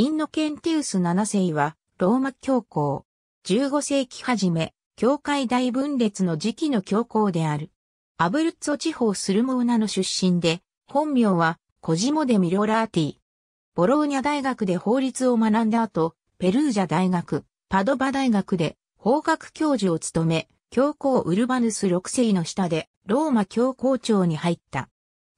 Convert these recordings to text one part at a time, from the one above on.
インノケンティウス7世は、ローマ教皇。15世紀初め、教会大分裂の時期の教皇である。アブルッツォ地方スルモーナの出身で、本名は、コジモデ・ミロラーティ。ボローニャ大学で法律を学んだ後、ペルージャ大学、パドバ大学で、法学教授を務め、教皇ウルバヌス6世の下で、ローマ教皇庁に入った。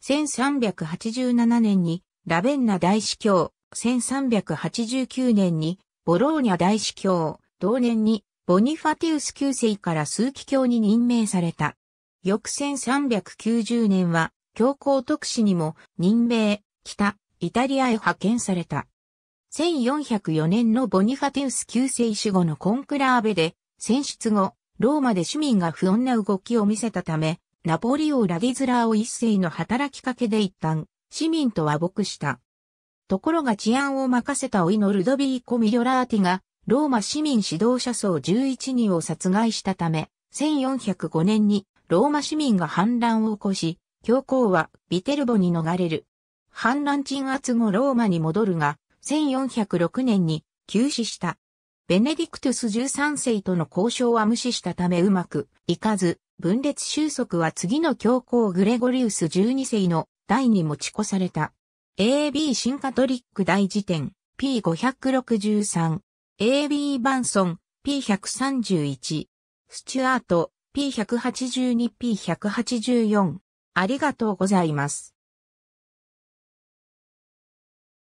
1387年に、ラベンナ大司教、1389年にボローニャ大司教、同年にボニファティウス9世から数奇教に任命された。翌1390年は教皇特使にも任命、北、イタリアへ派遣された。1404年のボニファティウス9世死後のコンクラーベで、選出後、ローマで市民が不穏な動きを見せたため、ナポリオ・ラディズラーを一世の働きかけで一旦、市民と和睦した。ところが治安を任せたオイノルドビーコ・ミリョラーティが、ローマ市民指導者層11人を殺害したため、1405年にローマ市民が反乱を起こし、教皇はビテルボに逃れる。反乱鎮圧後ローマに戻るが、1406年に急死した。ベネディクトゥス13世との交渉は無視したためうまくいかず、分裂収束は次の教皇グレゴリウス12世の代に持ち越された。AB ンカトリック大辞典 P563、AB バンソン P131、スチュアート P182、P184。ありがとうございます。